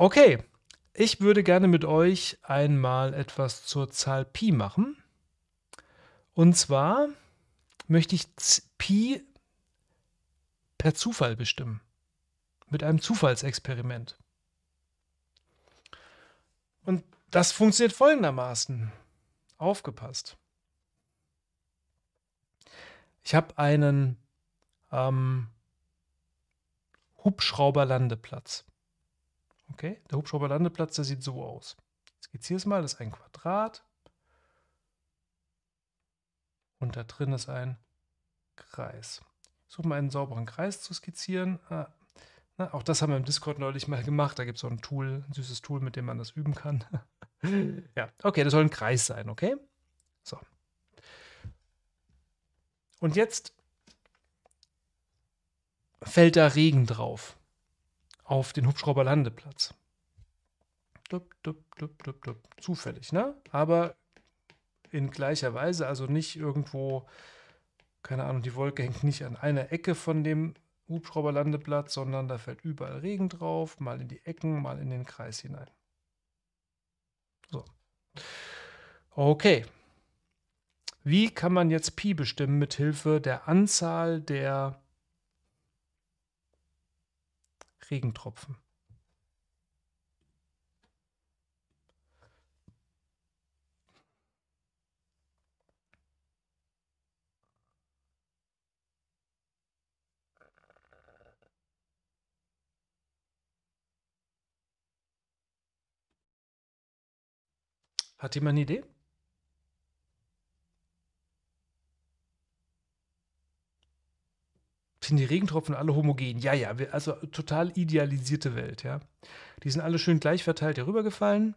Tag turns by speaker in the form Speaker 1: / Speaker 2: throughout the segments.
Speaker 1: Okay, ich würde gerne mit euch einmal etwas zur Zahl Pi machen. Und zwar möchte ich Pi per Zufall bestimmen. Mit einem Zufallsexperiment. Und das funktioniert folgendermaßen. Aufgepasst. Ich habe einen ähm, Hubschrauberlandeplatz. Okay, der Hubschrauberlandeplatz, der sieht so aus. Skizziere es mal, das ist ein Quadrat. Und da drin ist ein Kreis. Ich suche mal einen sauberen Kreis zu skizzieren. Ah, na, auch das haben wir im Discord neulich mal gemacht. Da gibt es so ein Tool, ein süßes Tool, mit dem man das üben kann. ja, okay, das soll ein Kreis sein, okay? So. Und jetzt fällt da Regen drauf auf den Hubschrauberlandeplatz. Dup, dup, dup, dup, dup. Zufällig, ne? Aber in gleicher Weise, also nicht irgendwo, keine Ahnung, die Wolke hängt nicht an einer Ecke von dem Hubschrauberlandeplatz, sondern da fällt überall Regen drauf, mal in die Ecken, mal in den Kreis hinein. So. Okay. Wie kann man jetzt Pi bestimmen mit Hilfe der Anzahl der Regentropfen. Hat jemand eine Idee? sind die Regentropfen alle homogen. Ja, ja, also total idealisierte Welt, ja. Die sind alle schön gleich verteilt hier rübergefallen.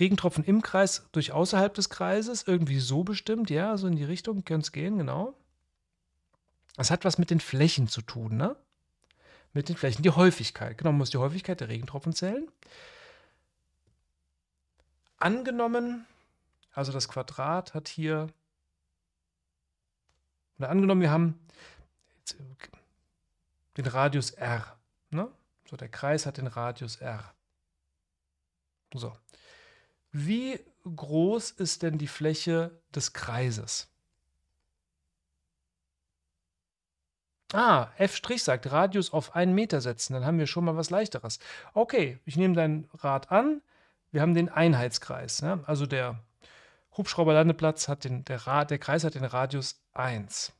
Speaker 1: Regentropfen im Kreis durch außerhalb des Kreises, irgendwie so bestimmt, ja, so in die Richtung können es gehen, genau. Das hat was mit den Flächen zu tun, ne? Mit den Flächen, die Häufigkeit. Genau, man muss die Häufigkeit der Regentropfen zählen. Angenommen, also das Quadrat hat hier und angenommen, wir haben den Radius R. Ne? So, der Kreis hat den Radius R. So. Wie groß ist denn die Fläche des Kreises? Ah, F' sagt, Radius auf einen Meter setzen, dann haben wir schon mal was leichteres. Okay, ich nehme dein Rad an, wir haben den Einheitskreis. Ne? Also der Hubschrauberlandeplatz hat den, der, Rad, der Kreis hat den Radius 1.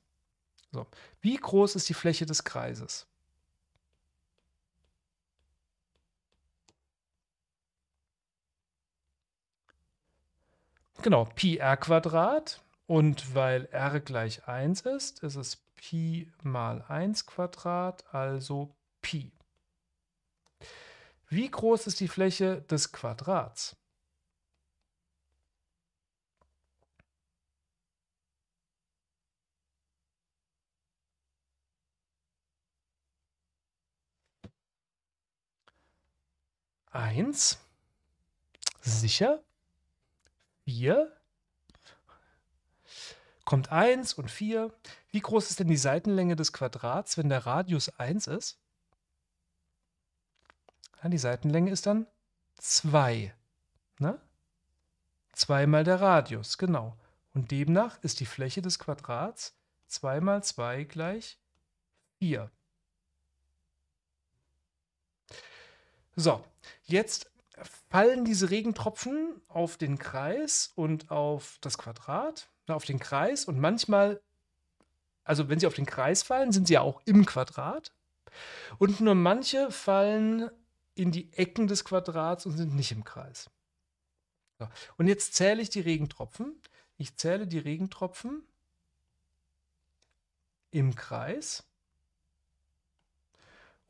Speaker 1: So. Wie groß ist die Fläche des Kreises? Genau, Pi r Quadrat. Und weil r gleich 1 ist, ist es Pi mal 1 Quadrat, also Pi. Wie groß ist die Fläche des Quadrats? Eins. Sicher. Vier. Kommt eins und vier. Wie groß ist denn die Seitenlänge des Quadrats, wenn der Radius 1 ist? Ja, die Seitenlänge ist dann 2. Ne? Zweimal der Radius, genau. Und demnach ist die Fläche des Quadrats 2 mal 2 gleich 4. So, jetzt fallen diese Regentropfen auf den Kreis und auf das Quadrat, na, auf den Kreis und manchmal, also wenn sie auf den Kreis fallen, sind sie ja auch im Quadrat. Und nur manche fallen in die Ecken des Quadrats und sind nicht im Kreis. So. Und jetzt zähle ich die Regentropfen. Ich zähle die Regentropfen im Kreis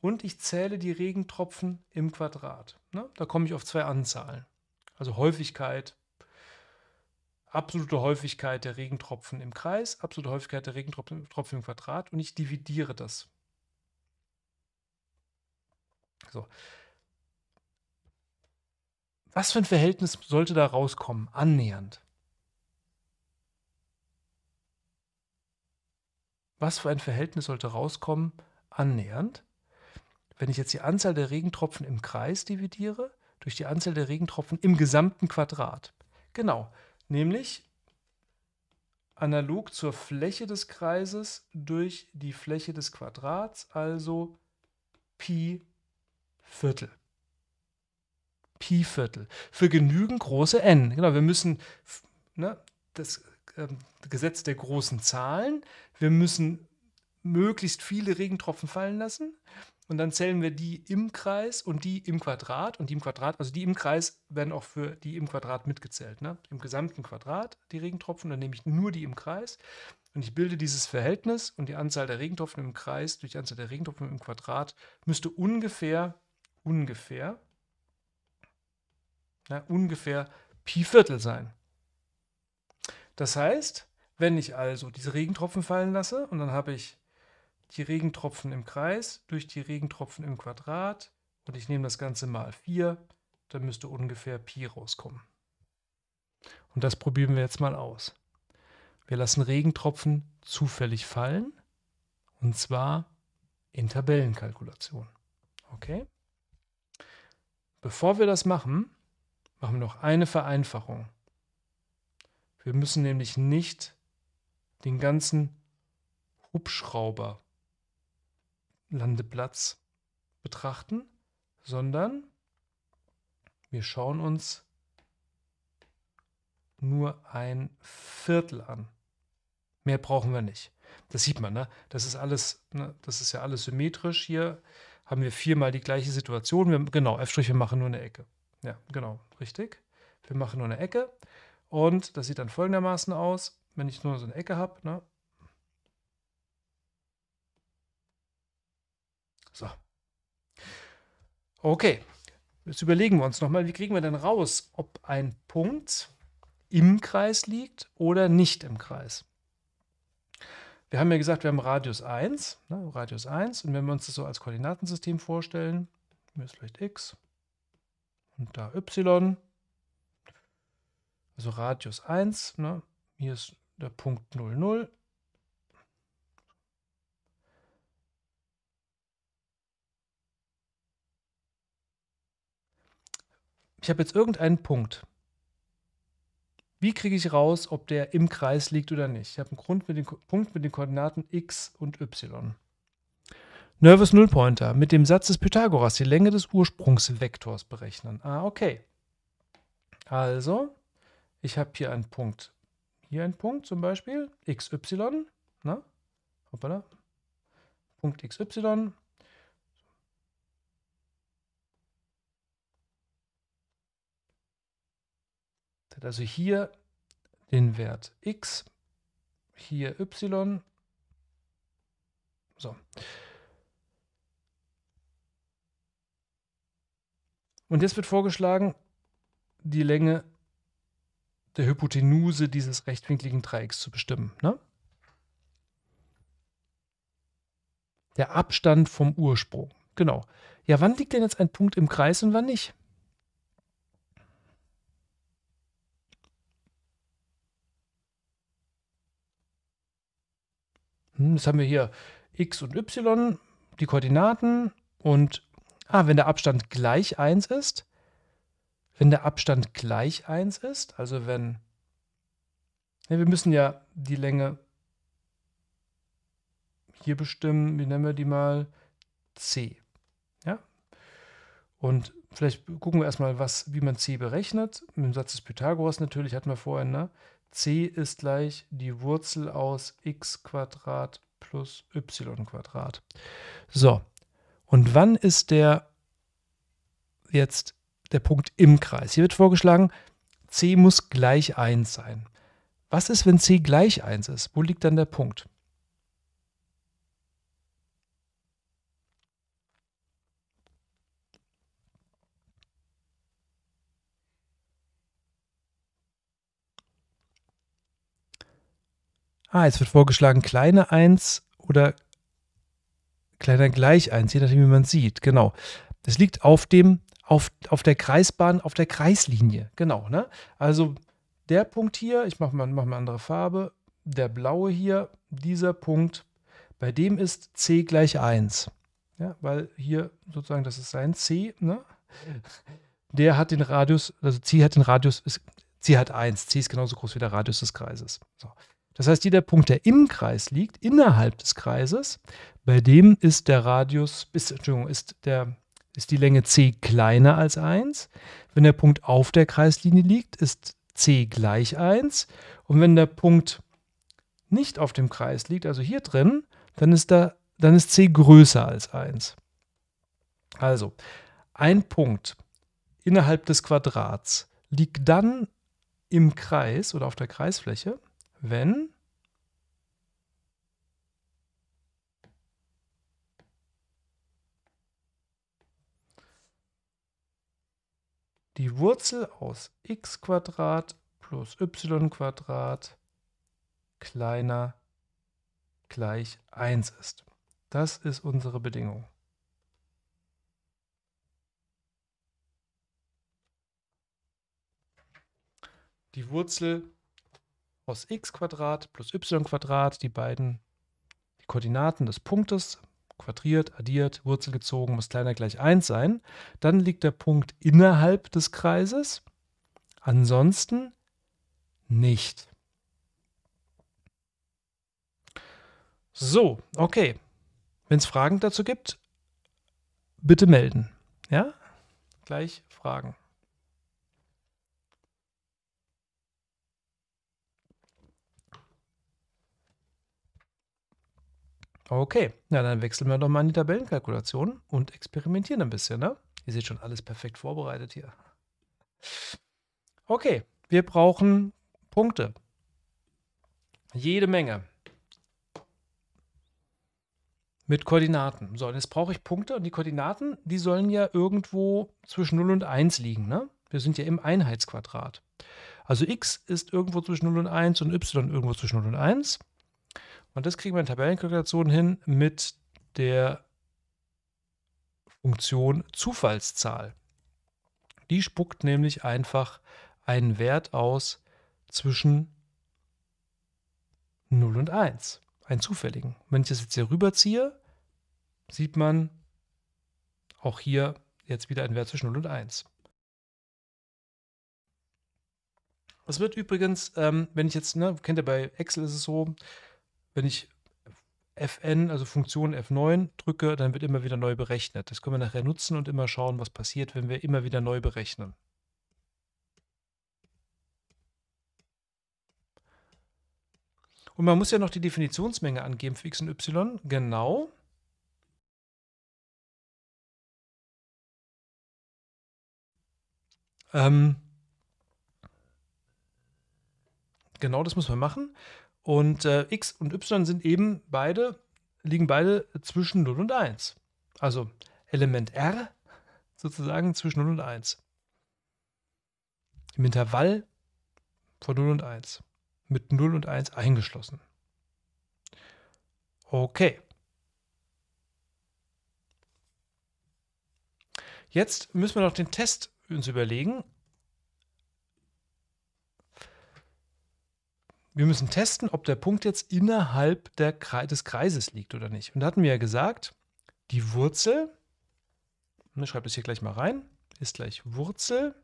Speaker 1: und ich zähle die Regentropfen im Quadrat. Ne? Da komme ich auf zwei Anzahlen. Also Häufigkeit, absolute Häufigkeit der Regentropfen im Kreis, absolute Häufigkeit der Regentropfen im Quadrat und ich dividiere das. So. Was für ein Verhältnis sollte da rauskommen, annähernd? Was für ein Verhältnis sollte rauskommen, annähernd? wenn ich jetzt die Anzahl der Regentropfen im Kreis dividiere, durch die Anzahl der Regentropfen im gesamten Quadrat. Genau, nämlich analog zur Fläche des Kreises durch die Fläche des Quadrats, also Pi Viertel. Pi Viertel. Für genügend große n. Genau, wir müssen ne, das äh, Gesetz der großen Zahlen, wir müssen möglichst viele Regentropfen fallen lassen. Und dann zählen wir die im Kreis und die im Quadrat. Und die im Quadrat, also die im Kreis werden auch für die im Quadrat mitgezählt. Ne? Im gesamten Quadrat die Regentropfen, dann nehme ich nur die im Kreis. Und ich bilde dieses Verhältnis und die Anzahl der Regentropfen im Kreis durch die Anzahl der Regentropfen im Quadrat müsste ungefähr, ungefähr, na, ungefähr Pi Viertel sein. Das heißt, wenn ich also diese Regentropfen fallen lasse und dann habe ich die Regentropfen im Kreis durch die Regentropfen im Quadrat und ich nehme das Ganze mal 4, dann müsste ungefähr Pi rauskommen. Und das probieren wir jetzt mal aus. Wir lassen Regentropfen zufällig fallen und zwar in Tabellenkalkulation. Okay? Bevor wir das machen, machen wir noch eine Vereinfachung. Wir müssen nämlich nicht den ganzen Hubschrauber Landeplatz betrachten, sondern wir schauen uns nur ein Viertel an. Mehr brauchen wir nicht. Das sieht man, ne? Das ist alles, ne? das ist ja alles symmetrisch. Hier haben wir viermal die gleiche Situation. Wir, genau, F', wir machen nur eine Ecke. Ja, genau, richtig. Wir machen nur eine Ecke. Und das sieht dann folgendermaßen aus. Wenn ich nur so eine Ecke habe, ne? Okay, jetzt überlegen wir uns nochmal, wie kriegen wir denn raus, ob ein Punkt im Kreis liegt oder nicht im Kreis. Wir haben ja gesagt, wir haben Radius 1, ne, Radius 1, und wenn wir uns das so als Koordinatensystem vorstellen, hier ist vielleicht x und da y, also Radius 1, ne, hier ist der Punkt 0, 0, ich habe jetzt irgendeinen Punkt. Wie kriege ich raus, ob der im Kreis liegt oder nicht? Ich habe einen Grund mit den, Punkt mit den Koordinaten x und y. Nervous Nullpointer mit dem Satz des Pythagoras die Länge des Ursprungsvektors berechnen. Ah, okay. Also, ich habe hier einen Punkt. Hier einen Punkt zum Beispiel, xy. Na? Ne? Hoppala. Punkt xy. Also hier den Wert x, hier y. So. Und jetzt wird vorgeschlagen, die Länge der Hypotenuse dieses rechtwinkligen Dreiecks zu bestimmen. Ne? Der Abstand vom Ursprung. Genau. Ja, wann liegt denn jetzt ein Punkt im Kreis und wann nicht? Jetzt hm, haben wir hier x und y, die Koordinaten und ah, wenn der Abstand gleich 1 ist, wenn der Abstand gleich 1 ist, also wenn ja, ne, wir müssen ja die Länge hier bestimmen, wie nennen wir die mal? C. Ja? Und vielleicht gucken wir erstmal, was, wie man C berechnet. Mit dem Satz des Pythagoras natürlich hatten wir vorhin. Ne? c ist gleich die Wurzel aus x plus y So, und wann ist der jetzt der Punkt im Kreis? Hier wird vorgeschlagen, c muss gleich 1 sein. Was ist, wenn c gleich 1 ist? Wo liegt dann der Punkt? Ah, jetzt wird vorgeschlagen, kleine 1 oder kleiner gleich 1, je nachdem, wie man sieht. Genau. Das liegt auf dem, auf, auf der Kreisbahn, auf der Kreislinie. Genau, ne? Also der Punkt hier, ich mache mal, mach mal eine andere Farbe, der blaue hier, dieser Punkt, bei dem ist c gleich 1. Ja, weil hier sozusagen, das ist sein c, ne? Der hat den Radius, also c hat den Radius, ist, c hat 1, c ist genauso groß wie der Radius des Kreises. So. Das heißt, jeder Punkt, der im Kreis liegt, innerhalb des Kreises, bei dem ist der Radius, ist, Entschuldigung, ist, der, ist die Länge c kleiner als 1. Wenn der Punkt auf der Kreislinie liegt, ist c gleich 1. Und wenn der Punkt nicht auf dem Kreis liegt, also hier drin, dann ist, da, dann ist c größer als 1. Also, ein Punkt innerhalb des Quadrats liegt dann im Kreis oder auf der Kreisfläche, wenn die Wurzel aus x plus y kleiner gleich 1 ist. Das ist unsere Bedingung. Die Wurzel aus x plus y die beiden die Koordinaten des Punktes quadriert, addiert, Wurzel gezogen, muss kleiner gleich 1 sein. Dann liegt der Punkt innerhalb des Kreises, ansonsten nicht. So, okay. Wenn es Fragen dazu gibt, bitte melden. Ja? Gleich Fragen. Okay, na dann wechseln wir doch mal in die Tabellenkalkulation und experimentieren ein bisschen, ne? Ihr seht schon alles perfekt vorbereitet hier. Okay, wir brauchen Punkte. Jede Menge. Mit Koordinaten. So, und jetzt brauche ich Punkte und die Koordinaten, die sollen ja irgendwo zwischen 0 und 1 liegen, ne? Wir sind ja im Einheitsquadrat. Also x ist irgendwo zwischen 0 und 1 und y irgendwo zwischen 0 und 1. Und das kriegen wir in Tabellenkalkulationen hin mit der Funktion Zufallszahl. Die spuckt nämlich einfach einen Wert aus zwischen 0 und 1, einen zufälligen. Wenn ich das jetzt hier rüberziehe, sieht man auch hier jetzt wieder einen Wert zwischen 0 und 1. Es wird übrigens, ähm, wenn ich jetzt, ne, kennt ihr bei Excel ist es so, wenn ich Fn, also Funktion F9 drücke, dann wird immer wieder neu berechnet. Das können wir nachher nutzen und immer schauen, was passiert, wenn wir immer wieder neu berechnen. Und man muss ja noch die Definitionsmenge angeben für x und y. Genau. Ähm, genau das muss man machen. Und äh, X und Y sind eben beide, liegen beide zwischen 0 und 1. Also Element R sozusagen zwischen 0 und 1. Im Intervall von 0 und 1. Mit 0 und 1 eingeschlossen. Okay. Jetzt müssen wir noch den Test uns überlegen. wir müssen testen, ob der Punkt jetzt innerhalb der, des Kreises liegt oder nicht. Und da hatten wir ja gesagt, die Wurzel, ich ne, schreibe das hier gleich mal rein, ist gleich Wurzel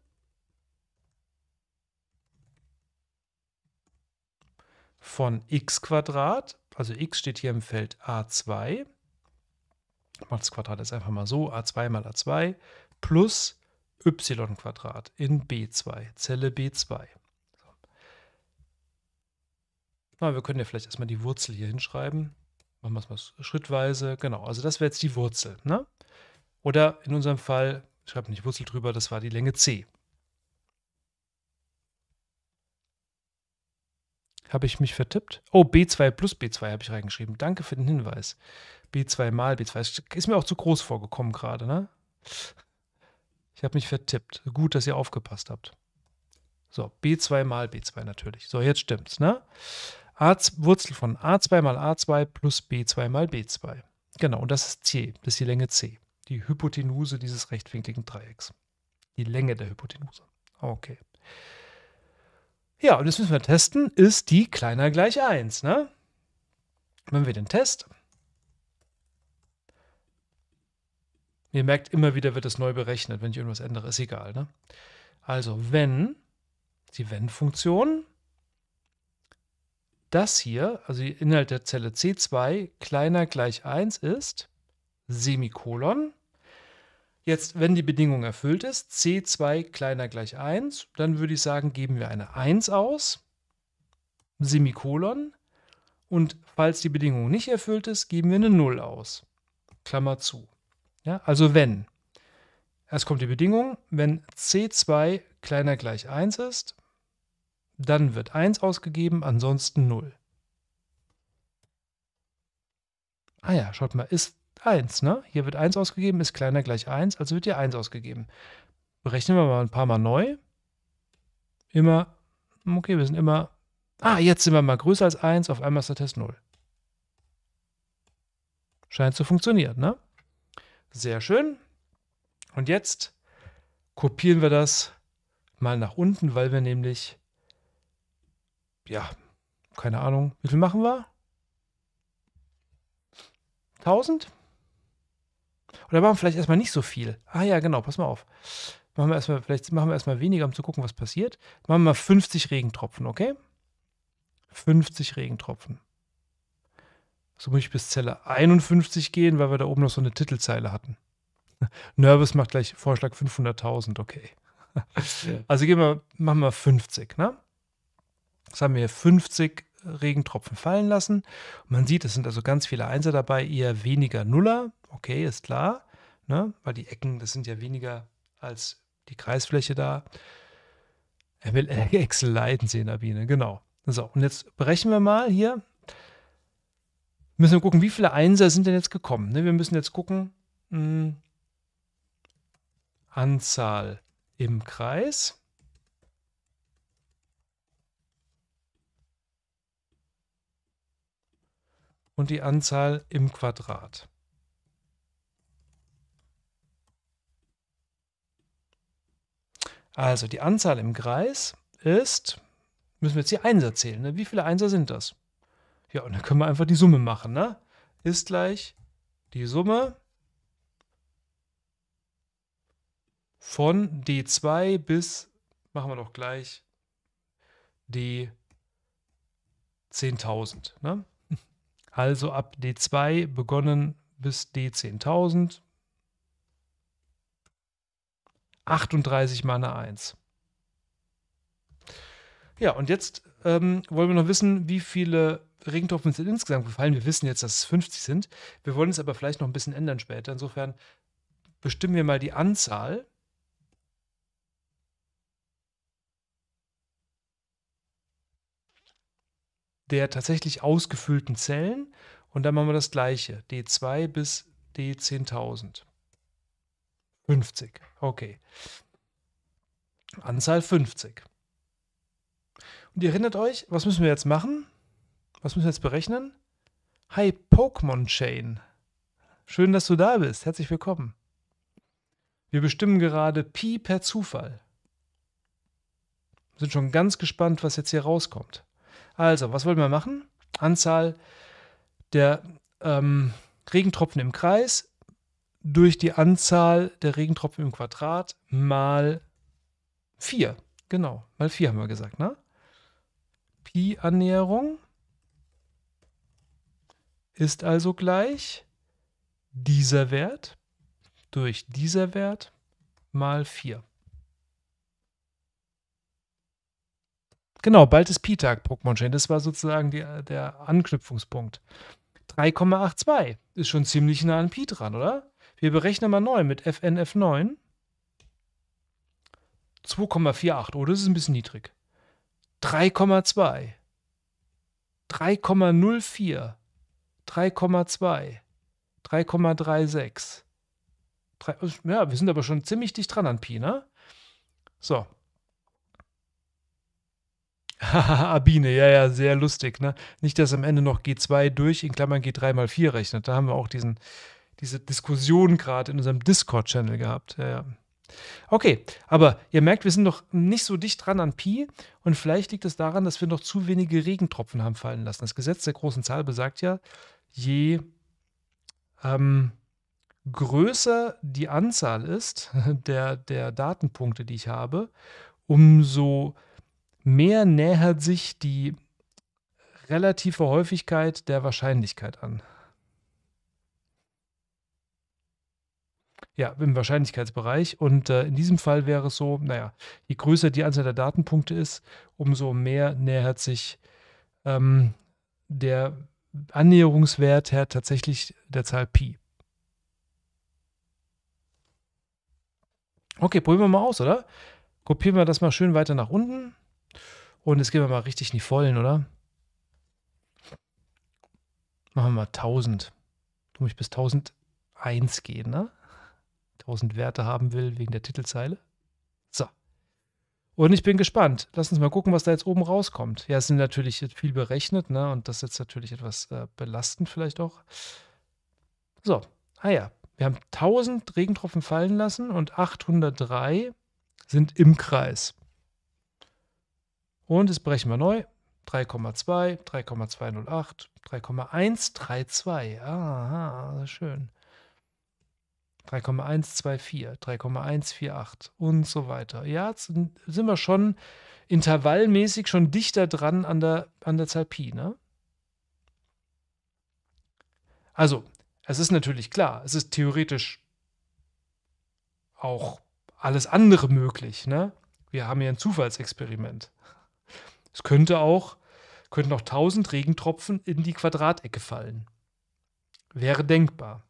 Speaker 1: von x Quadrat, also x steht hier im Feld a2, ich mache das Quadrat jetzt einfach mal so, a2 mal a2, plus y Quadrat in b2, Zelle b2 wir können ja vielleicht erstmal die Wurzel hier hinschreiben. Machen wir es mal schrittweise. Genau, also das wäre jetzt die Wurzel. Ne? Oder in unserem Fall, ich schreibe nicht Wurzel drüber, das war die Länge c. Habe ich mich vertippt? Oh, b2 plus b2 habe ich reingeschrieben. Danke für den Hinweis. b2 mal b2. Ist mir auch zu groß vorgekommen gerade, ne? Ich habe mich vertippt. Gut, dass ihr aufgepasst habt. So, b2 mal b2 natürlich. So, jetzt stimmt's, ne? A, Wurzel von a2 mal a2 plus b2 mal b2. Genau, und das ist c, das ist die Länge c, die Hypotenuse dieses rechtwinkligen Dreiecks. Die Länge der Hypotenuse. Okay. Ja, und jetzt müssen wir testen, ist die kleiner gleich 1. Ne? Wenn wir den Test, ihr merkt, immer wieder wird es neu berechnet, wenn ich irgendwas ändere, ist egal. Ne? Also wenn, die Wenn-Funktion, das hier, also der Inhalt der Zelle C2 kleiner gleich 1 ist, Semikolon. Jetzt, wenn die Bedingung erfüllt ist, C2 kleiner gleich 1, dann würde ich sagen, geben wir eine 1 aus, Semikolon. Und falls die Bedingung nicht erfüllt ist, geben wir eine 0 aus. Klammer zu. Ja, also wenn. Erst kommt die Bedingung, wenn C2 kleiner gleich 1 ist, dann wird 1 ausgegeben, ansonsten 0. Ah ja, schaut mal, ist 1, ne? Hier wird 1 ausgegeben, ist kleiner gleich 1, also wird hier 1 ausgegeben. Berechnen wir mal ein paar Mal neu. Immer, hm, okay, wir sind immer, ah, jetzt sind wir mal größer als 1, auf einmal ist der Test 0. Scheint zu funktionieren, ne? Sehr schön. Und jetzt kopieren wir das mal nach unten, weil wir nämlich ja, keine Ahnung. Wie viel machen wir? 1000? Oder machen wir vielleicht erstmal nicht so viel? Ah ja, genau, pass mal auf. Machen wir erstmal, vielleicht machen wir erstmal weniger, um zu gucken, was passiert. Machen wir mal 50 Regentropfen, okay? 50 Regentropfen. So muss ich bis Zelle 51 gehen, weil wir da oben noch so eine Titelzeile hatten. Nervous macht gleich Vorschlag 500.000, okay. Also gehen wir, machen wir 50, ne? Das haben wir 50 Regentropfen fallen lassen. Man sieht, es sind also ganz viele Einser dabei, eher weniger Nuller. Okay, ist klar, ne? weil die Ecken, das sind ja weniger als die Kreisfläche da. Er will Excel-Leiten sehen, Abine, genau. So, und jetzt brechen wir mal hier. Müssen wir gucken, wie viele Einser sind denn jetzt gekommen. Ne? Wir müssen jetzt gucken, mh, hm, Anzahl im Kreis. und die Anzahl im Quadrat. Also die Anzahl im Kreis ist, müssen wir jetzt die Einser zählen. Ne? Wie viele Einser sind das? Ja, und dann können wir einfach die Summe machen. Ne? Ist gleich die Summe von D2 bis, machen wir doch gleich, D10.000. Ne? Also ab D2 begonnen bis D10.000. 38 Mana 1. Ja, und jetzt ähm, wollen wir noch wissen, wie viele Regentropfen sind insgesamt gefallen. Wir wissen jetzt, dass es 50 sind. Wir wollen es aber vielleicht noch ein bisschen ändern später. Insofern bestimmen wir mal die Anzahl der tatsächlich ausgefüllten Zellen. Und dann machen wir das gleiche. D2 bis D10.000. 50. Okay. Anzahl 50. Und ihr erinnert euch, was müssen wir jetzt machen? Was müssen wir jetzt berechnen? Hi, Pokémon Chain. Schön, dass du da bist. Herzlich willkommen. Wir bestimmen gerade Pi per Zufall. sind schon ganz gespannt, was jetzt hier rauskommt. Also, was wollen wir machen? Anzahl der ähm, Regentropfen im Kreis durch die Anzahl der Regentropfen im Quadrat mal 4. Genau, mal 4 haben wir gesagt, ne? Pi-Annäherung ist also gleich dieser Wert durch dieser Wert mal 4. Genau, bald ist Pi-Tag Pokémon Chain. Das war sozusagen die, äh, der Anknüpfungspunkt. 3,82 ist schon ziemlich nah an Pi dran, oder? Wir berechnen mal neu mit FNF9. 2,48, oh, das ist ein bisschen niedrig. 3,2. 3,04. 3,2. 3,36. Ja, wir sind aber schon ziemlich dicht dran an Pi, ne? So, Abine, ja, ja, sehr lustig. Ne? Nicht, dass am Ende noch G2 durch, in Klammern G3 mal 4 rechnet. Da haben wir auch diesen, diese Diskussion gerade in unserem Discord-Channel gehabt. Ja, ja. Okay, aber ihr merkt, wir sind noch nicht so dicht dran an Pi und vielleicht liegt es daran, dass wir noch zu wenige Regentropfen haben fallen lassen. Das Gesetz der großen Zahl besagt ja, je ähm, größer die Anzahl ist der, der Datenpunkte, die ich habe, umso äh, mehr nähert sich die relative Häufigkeit der Wahrscheinlichkeit an. Ja, im Wahrscheinlichkeitsbereich. Und äh, in diesem Fall wäre es so, naja, je größer die Anzahl der Datenpunkte ist, umso mehr nähert sich ähm, der Annäherungswert her tatsächlich der Zahl Pi. Okay, probieren wir mal aus, oder? Kopieren wir das mal schön weiter nach unten. Und jetzt gehen wir mal richtig in die Vollen, oder? Machen wir mal 1000. Du musst bis 1001 gehen, ne? 1000 Werte haben will wegen der Titelzeile. So. Und ich bin gespannt. Lass uns mal gucken, was da jetzt oben rauskommt. Ja, es sind natürlich viel berechnet, ne? Und das ist jetzt natürlich etwas äh, belastend vielleicht auch. So. Ah ja. Wir haben 1000 Regentropfen fallen lassen und 803 sind im Kreis. Und jetzt brechen wir neu. 3,2, 3,208, 3,132. Aha, schön. 3,124, 3,148 und so weiter. Ja, jetzt sind wir schon intervallmäßig schon dichter dran an der, an der Zahl Pi. Ne? Also, es ist natürlich klar, es ist theoretisch auch alles andere möglich. Ne? Wir haben hier ein Zufallsexperiment. Es könnte auch, könnten auch tausend Regentropfen in die Quadratecke fallen. Wäre denkbar.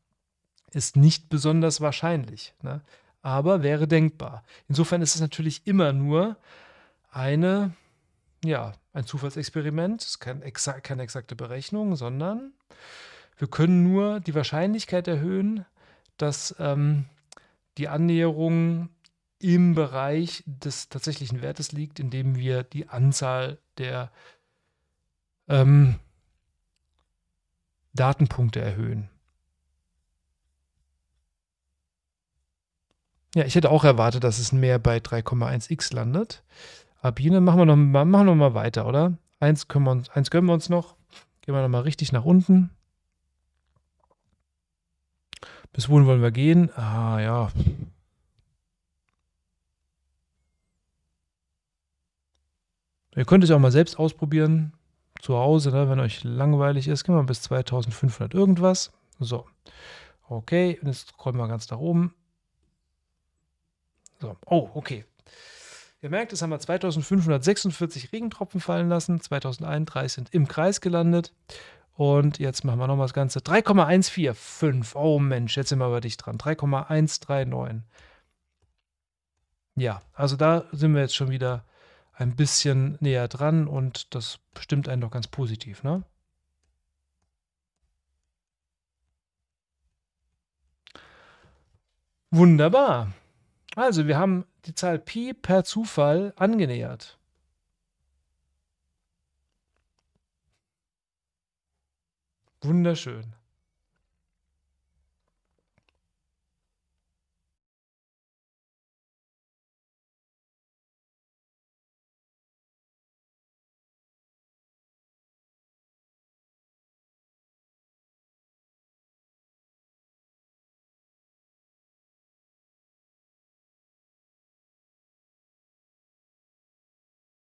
Speaker 1: Ist nicht besonders wahrscheinlich, ne? aber wäre denkbar. Insofern ist es natürlich immer nur eine, ja, ein Zufallsexperiment. Es ist kein exa keine exakte Berechnung, sondern wir können nur die Wahrscheinlichkeit erhöhen, dass ähm, die Annäherung im Bereich des tatsächlichen Wertes liegt, indem wir die Anzahl der ähm, Datenpunkte erhöhen. Ja, ich hätte auch erwartet, dass es mehr bei 3,1x landet. Abine, machen wir, noch, machen wir mal weiter, oder? Eins, können wir uns, eins gönnen wir uns noch. Gehen wir nochmal richtig nach unten. Bis wohin wollen wir gehen? Ah, ja. Ihr könnt es ja auch mal selbst ausprobieren. Zu Hause, ne, wenn euch langweilig ist, gehen wir bis 2500 irgendwas. So. Okay, und jetzt scrollen wir ganz nach oben. So. Oh, okay. Ihr merkt, es haben wir 2546 Regentropfen fallen lassen, 2031 sind im Kreis gelandet. Und jetzt machen wir nochmal das Ganze. 3,145. Oh Mensch, jetzt sind wir aber dicht dran. 3,139. Ja, also da sind wir jetzt schon wieder ein bisschen näher dran und das stimmt einen doch ganz positiv, ne? Wunderbar. Also wir haben die Zahl Pi per Zufall angenähert. Wunderschön.